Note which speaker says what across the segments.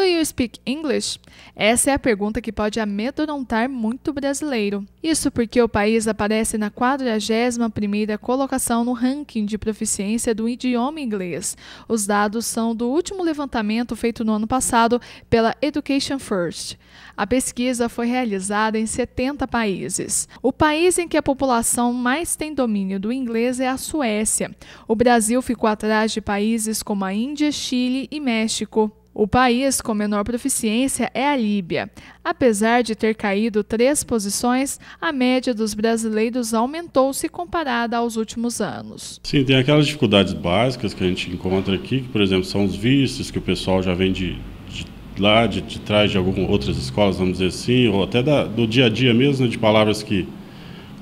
Speaker 1: Do you speak English? Essa é a pergunta que pode amedrontar muito brasileiro. Isso porque o país aparece na 41ª colocação no ranking de proficiência do idioma inglês. Os dados são do último levantamento feito no ano passado pela Education First. A pesquisa foi realizada em 70 países. O país em que a população mais tem domínio do inglês é a Suécia. O Brasil ficou atrás de países como a Índia, Chile e México. O país com menor proficiência é a Líbia. Apesar de ter caído três posições, a média dos brasileiros aumentou se comparada aos últimos anos.
Speaker 2: Sim, tem aquelas dificuldades básicas que a gente encontra aqui, que, por exemplo, são os vistos, que o pessoal já vem de, de lá, de, de trás de algumas outras escolas, vamos dizer assim, ou até da, do dia a dia mesmo, né, de palavras que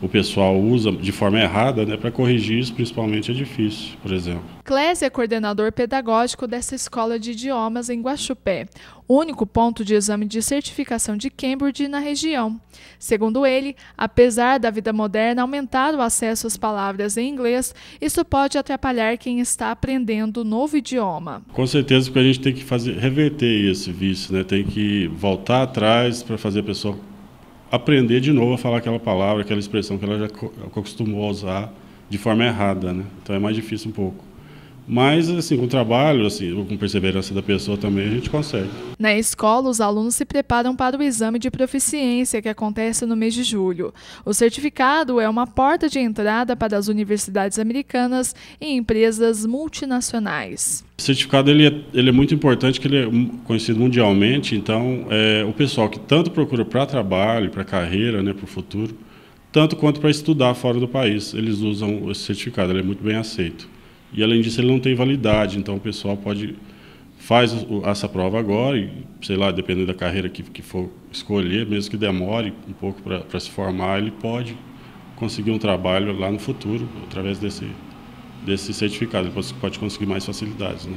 Speaker 2: o pessoal usa de forma errada, né, para corrigir isso, principalmente é difícil, por exemplo.
Speaker 1: Clésio é coordenador pedagógico dessa escola de idiomas em Guaxupé, único ponto de exame de certificação de Cambridge na região. Segundo ele, apesar da vida moderna aumentar o acesso às palavras em inglês, isso pode atrapalhar quem está aprendendo novo idioma.
Speaker 2: Com certeza, que a gente tem que fazer reverter esse vício, né? Tem que voltar atrás para fazer a pessoa aprender de novo a falar aquela palavra, aquela expressão que ela já acostumou a usar de forma errada, né? Então é mais difícil um pouco. Mas, assim, com trabalho, assim, com perseverança da pessoa também, a gente consegue.
Speaker 1: Na escola, os alunos se preparam para o exame de proficiência que acontece no mês de julho. O certificado é uma porta de entrada para as universidades americanas e empresas multinacionais.
Speaker 2: O certificado ele é, ele é muito importante, que ele é conhecido mundialmente, então é, o pessoal que tanto procura para trabalho, para carreira, né, para o futuro, tanto quanto para estudar fora do país, eles usam esse certificado, ele é muito bem aceito. E além disso, ele não tem validade, então o pessoal pode faz essa prova agora e, sei lá, dependendo da carreira que, que for escolher, mesmo que demore um pouco para se formar, ele pode conseguir um trabalho lá no futuro através desse, desse certificado, ele pode, pode conseguir mais facilidades. Né?